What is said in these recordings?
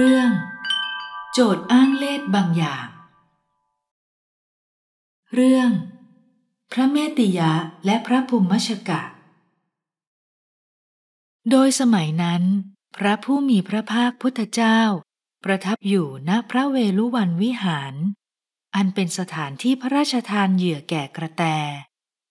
เรื่อง โจทย์อ้างเลขบางอย่าง เรื่อง พระเมติยะและพระภูมิชกะ โดยสมัยนั้น พระผู้มีพระภาคพุทธเจ้า ประทับอยู่ณพระเวลุวันวิหาร อันเป็นสถานที่พระราชทานเหยื่อแก่กระแต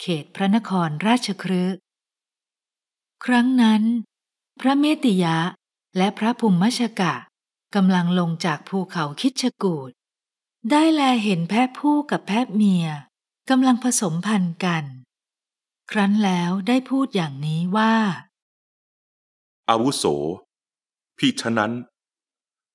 เขตพระนครราชครืครั้งนั้น พระเมติยะและพระภูมิชกะกำลังลงจากภูเขาคิดชกูดได้แลเห็นแพะผู้กับแพะเมียกำลังผสมพันธุ์กัน ครั้นแล้วได้พูดอย่างนี้ว่าอาวุโสพี่ฉะนั้น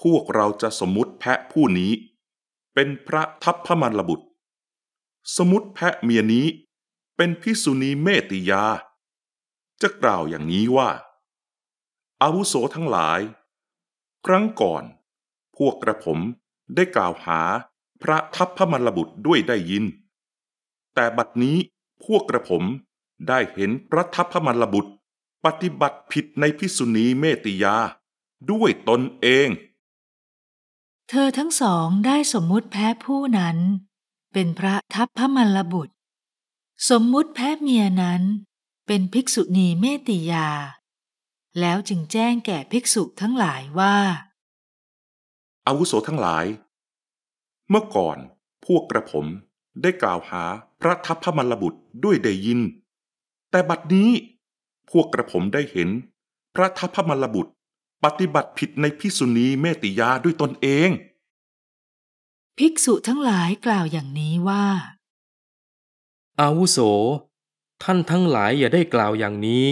พวกเราจะสมมุติแพะผู้นี้ เป็นพระทัพพมันระบุตร สมมติแพะเมียนี้ เป็นพิสุนีเมติยา จะกล่าวอย่างนี้ว่าอาวุโสทั้งหลายครั้งก่อน พวกกระผมได้กล่าวหาพระทัพพมรบุตรด้วยได้ยิน แต่บัดนี้พวกกระผมได้เห็นพระทัพพมรบุตรปฏิบัติผิดในพิสุนีเมติยาด้วยตนเอง เธอทั้งสองได้สมมุติแพ้ผู้นั้นเป็นพระทัพพมรบุตร สมมุติแพ้เมียนั้นเป็นภิกษุณีเมติยาแล้วจึงแจ้งแก่ภิกษุทั้งหลายว่าอาวุโสทั้งหลาย เมื่อก่อนพวกกระผมได้กล่าวหาพระทัพพมลบุตรด้วยได้ยิน แต่บัดนี้ พวกกระผมได้เห็น พระทัพพมลบุตรปฏิบัติผิดในพิสุนีเมติยาด้วยตนเอง ภิกษุทั้งหลายกล่าวอย่างนี้ว่าอาวุโส ท่านทั้งหลายอย่าได้กล่าวอย่างนี้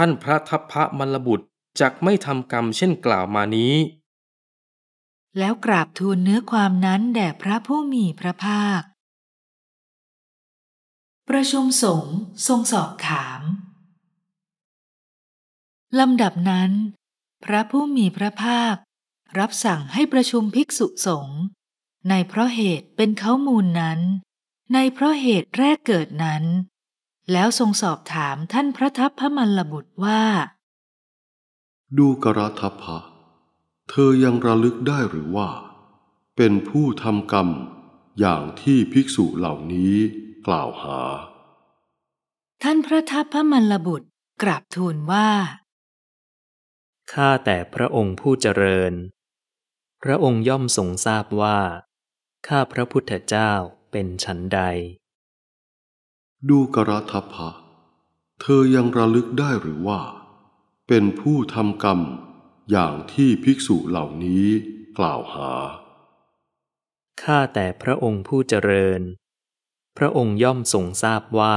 ท่านพระทัพพระมลบุตร จักไม่ทำกรรมเช่นกล่าวมานี้ แล้วกราบทูลเนื้อความนั้นแด่พระผู้มีพระภาค ประชุมสงฆ์ทรงสอบถามลำดับนั้น พระผู้มีพระภาครับสั่งให้ประชุมภิกษุสงฆ์ในเพราะเหตุเป็นเขามูลนั้น ในเพราะเหตุแรกเกิดนั้นแล้วทรงสอบถามท่านพระทัพพระมัลลบุตรว่า ดูกระทัพพะเธอยังระลึกได้หรือว่า เป็นผู้ทำกรรมอย่างที่ภิกษุเหล่านี้กล่าวหา ท่านพระทัพพระมัลลบุตรกราบทูลว่า ข้าแต่พระองค์ผู้เจริญ พระองค์ย่อมทรงทราบว่า ข้าพระพุทธเจ้าเป็นฉันใดดูกรทัพะ เธอยังระลึกได้หรือว่า เป็นผู้ทำกรรมอย่างที่ภิกษุเหล่านี้กล่าวหา ข้าแต่พระองค์ผู้เจริญ พระองค์ย่อมทรงทราบว่า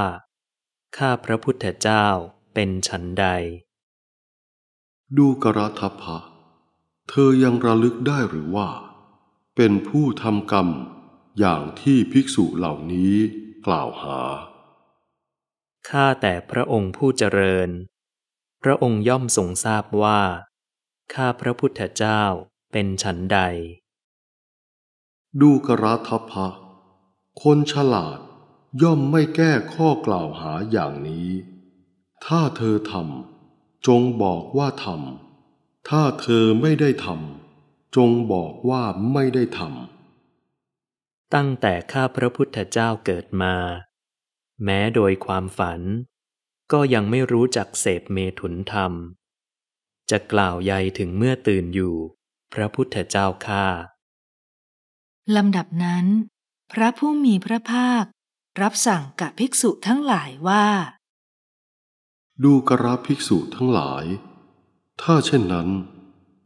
ข้าพระพุทธเจ้าเป็นฉันใด ดูกรทัพะเธอยังระลึกได้หรือว่า เป็นผู้ทำกรรมอย่างที่ภิกษุเหล่านี้กล่าวหาข้าแต่พระองค์ผู้เจริญ พระองค์ย่อมทรงทราบว่า ข้าพระพุทธเจ้าเป็นฉันใด ดูกระทัพพะคนฉลาดย่อมไม่แก้ข้อกล่าวหาอย่างนี้ ถ้าเธอทำจงบอกว่าทำ ถ้าเธอไม่ได้ทำจงบอกว่าไม่ได้ทำตั้งแต่ข้าพระพุทธเจ้าเกิดมาแม้โดยความฝัน ก็ยังไม่รู้จักเสพเมถุนธรรม จะกล่าวใยถึงเมื่อตื่นอยู่ พระพุทธเจ้าค่าลำดับนั้น พระผู้มีพระภาครับสั่งกับภิกษุทั้งหลายว่า ดูกระภิกษุทั้งหลาย ถ้าเช่นนั้น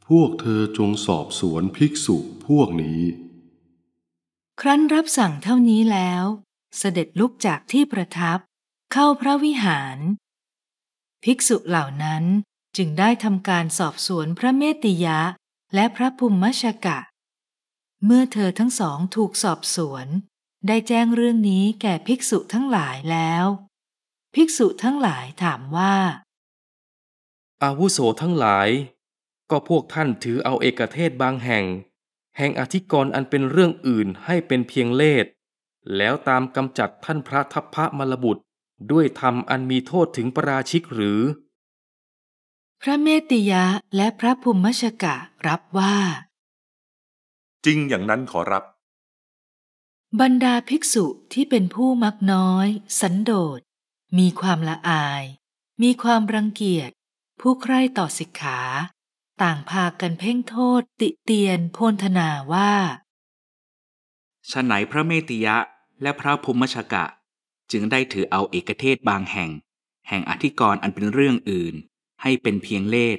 พวกเธอจงสอบสวนภิกษุพวกนี้ ครั้นรับสั่งเท่านี้แล้วเสด็จลุกจากที่ประทับ เข้าพระวิหาร ภิกษุเหล่านั้นจึงได้ทำการสอบสวนพระเมติยะและพระภูมิชกะ เมื่อเธอทั้งสองถูกสอบสวน ได้แจ้งเรื่องนี้แก่ภิกษุทั้งหลายแล้ว ภิกษุทั้งหลายถามว่าอาวุโสทั้งหลาย ก็พวกท่านถือเอาเอกเทศบางแห่ง แห่งอธิกรณ์อันเป็นเรื่องอื่นให้เป็นเพียงเลศแล้วตามกำจัดท่านพระทัพพระมลบุตร ด้วยธรรมอันมีโทษถึงประราชิกหรือ พระเมติยะและพระภูมิมชกะรับว่า จริงอย่างนั้นขอรับ บรรดาภิกษุที่เป็นผู้มักน้อยสันโดษ มีความละอาย มีความรังเกียจ ผู้ใคร่ต่อสิกขา ต่างพากันเพ่งโทษติเตียนโพนธนาว่าฉะไหนพระเมติยะและพระภูมิชกะจึงได้ถือเอาเอกเทศบางแห่ง แห่งอธิกรณ์อันเป็นเรื่องอื่น ให้เป็นเพียงเลส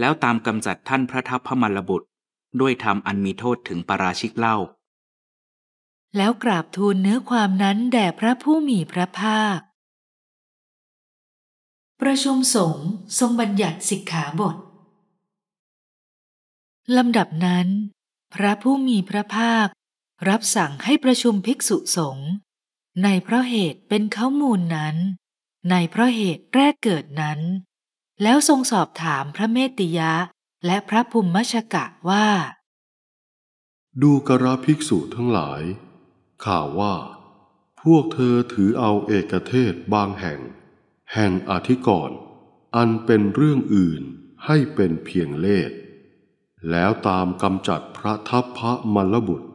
แล้วตามกำจัดท่านพระทัพพมลบุตรด้วยธรรมอันมีโทษถึงปราชิกเล่า แล้วกราบทูลเนื้อความนั้นแด่พระผู้มีพระภาค ประชุมสงฆ์ทรงบัญญัติสิกขาบท ลำดับนั้น พระผู้มีพระภาครับสั่งให้ประชุมภิกษุสงฆ์ในเพราะเหตุเป็นข้ามูลนั้น ในเพราะเหตุแรกเกิดนั้น แล้วทรงสอบถามพระเมติยะและพระภูมิมชกะว่า ดูกระภิกษุทั้งหลาย ข่าวว่า พวกเธอถือเอาเอกเทศบางแห่ง แห่งอธิกรณ์อันเป็นเรื่องอื่นให้เป็นเพียงเล่แล้วตามกำจัดพระทัพพระมลบุตร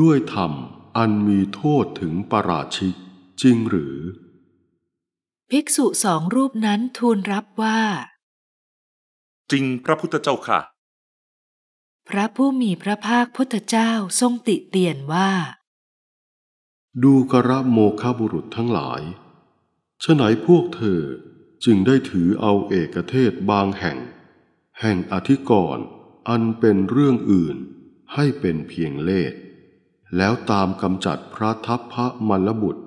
ด้วยธรรมอันมีโทษถึงปราชิก จริงหรือ ภิกษุสองรูปนั้นทูลรับว่า จริงพระพุทธเจ้าค่ะ พระผู้มีพระภาคพุทธเจ้าทรงติเตียนว่า ดูกระโมคบุรุษทั้งหลายฉไหนพวกเธอจึงได้ถือเอาเอกเทศบางแห่ง แห่งอธิกรณ์อันเป็นเรื่องอื่นให้เป็นเพียงเล่แล้วตามกำจัดพระทัพพระมลบุตร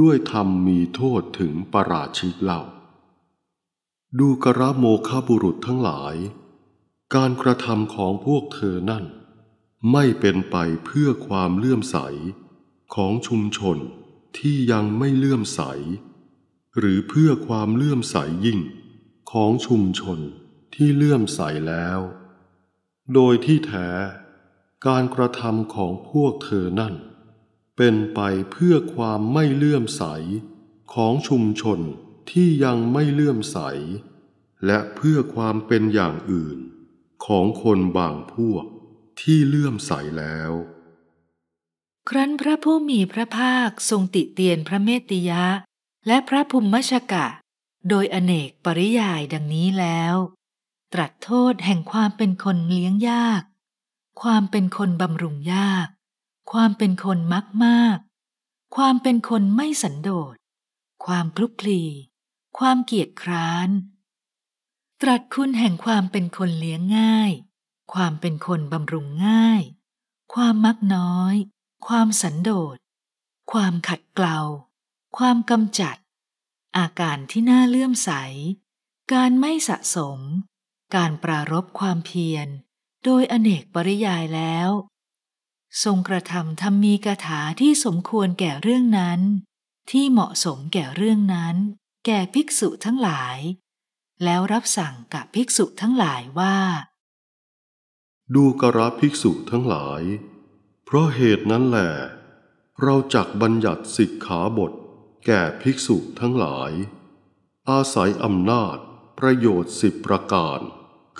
ด้วยธรรมมีโทษถึงปราชิกเล่า ดูกระโมคาบุรุษทั้งหลาย การกระทำของพวกเธอนั่น ไม่เป็นไปเพื่อความเลื่อมใสของชุมชนที่ยังไม่เลื่อมใส หรือเพื่อความเลื่อมใสยิ่ง ของชุมชนที่เลื่อมใสแล้ว โดยที่แท้การกระทำของพวกเธอนั่น เป็นไปเพื่อความไม่เลื่อมใสของชุมชนที่ยังไม่เลื่อมใส และเพื่อความเป็นอย่างอื่นของคนบางพวกที่เลื่อมใสแล้ว ครั้นพระผู้มีพระภาคทรงติเตียนพระเมตติยะและพระภุมมชกะ โดยอเนกปริยายดังนี้แล้ว ตรัสโทษแห่งความเป็นคนเลี้ยงยากความเป็นคนบำรุงยาก ความเป็นคนมักมาก ความเป็นคนไม่สันโดษ ความคลุกคลี ความเกียจคร้าน ตรัสคุณแห่งความเป็นคนเลี้ยงง่าย ความเป็นคนบำรุงง่าย ความมักน้อย ความสันโดษ ความขัดเกลา ความกำจัด อาการที่น่าเลื่อมใส การไม่สะสม การปรารบความเพียรโดยอเนกปริยายแล้ว ทรงกระทำธรรมีกถาที่สมควรแก่เรื่องนั้น ที่เหมาะสมแก่เรื่องนั้น แก่ภิกษุทั้งหลาย แล้วรับสั่งกับภิกษุทั้งหลายว่า ดูกระภิกษุทั้งหลาย เพราะเหตุนั้นแหละเราจักบัญญัติสิกขาบท แก่ภิกษุทั้งหลาย อาศัยอำนาจประโยชน์สิบประการ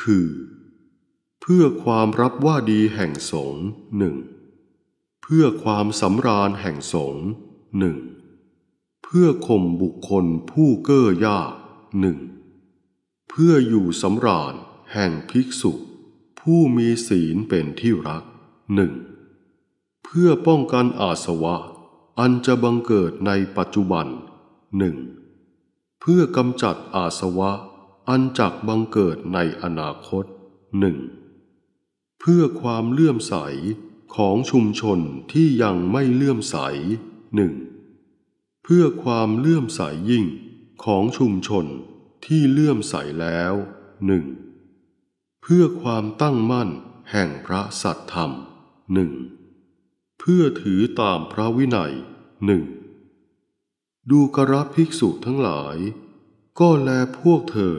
คือเพื่อความรับว่าดีแห่งสงฆ์หนึ่ง เพื่อความสำราญแห่งสงฆ์หนึ่ง เพื่อข่มบุคคลผู้เก้อยากหนึ่ง เพื่ออยู่สำราญแห่งภิกษุ ผู้มีศีลเป็นที่รักหนึ่ง เพื่อป้องกันอาสวะ อันจะบังเกิดในปัจจุบันหนึ่ง เพื่อกำจัดอาสวะ อันจักบังเกิดในอนาคตหนึ่งเพื่อความเลื่อมใสของชุมชนที่ยังไม่เลื่อมใสหนึ่งเพื่อความเลื่อมใสยิ่งของชุมชนที่เลื่อมใสแล้วหนึ่งเพื่อความตั้งมั่นแห่งพระสัตธรรมหนึ่งเพื่อถือตามพระวินัยหนึ่งดูกระภิกษุทั้งหลาย ก็แลพวกเธอ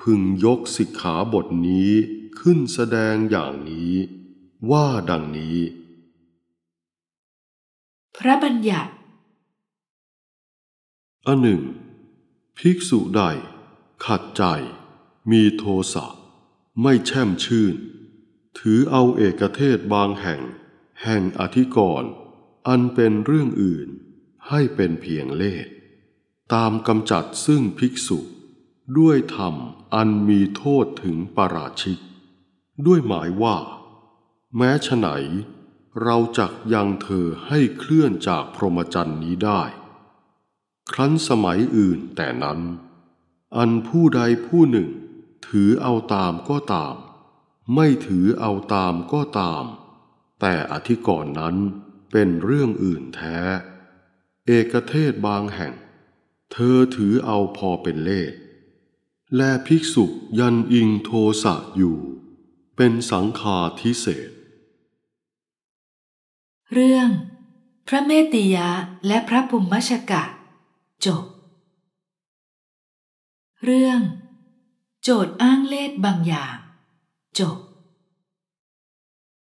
พึงยกสิกขาบทนี้ขึ้นแสดงอย่างนี้ว่าดังนี้ พระบัญญัติอันหนึ่ง ภิกษุใด ขัดใจ มีโทสะไม่แช่มชื่น ถือเอาเอกเทศบางแห่ง แห่งอธิกรณ์อันเป็นเรื่องอื่นให้เป็นเพียงเล่ตามกำจัดซึ่งภิกษุ ด้วยธรรม อันมีโทษถึงปราชิกด้วยหมายว่า แม้ฉไหน เราจักยังเธอให้เคลื่อนจากพรหมจรรย์นี้ได้ ครั้นสมัยอื่นแต่นั้น อันผู้ใดผู้หนึ่ง ถือเอาตามก็ตาม ไม่ถือเอาตามก็ตาม แต่อธิกรณ์นั้นเป็นเรื่องอื่นแท้ เอกเทศบางแห่ง เธอถือเอาพอเป็นเลขและภิกษุยันอิงโทสะอยู่เป็นสังฆาทิเศษ เรื่อง พระเมติยะและพระปุมมชกะจบ เรื่อง โจทย์อ้างเลขบางอย่างจบ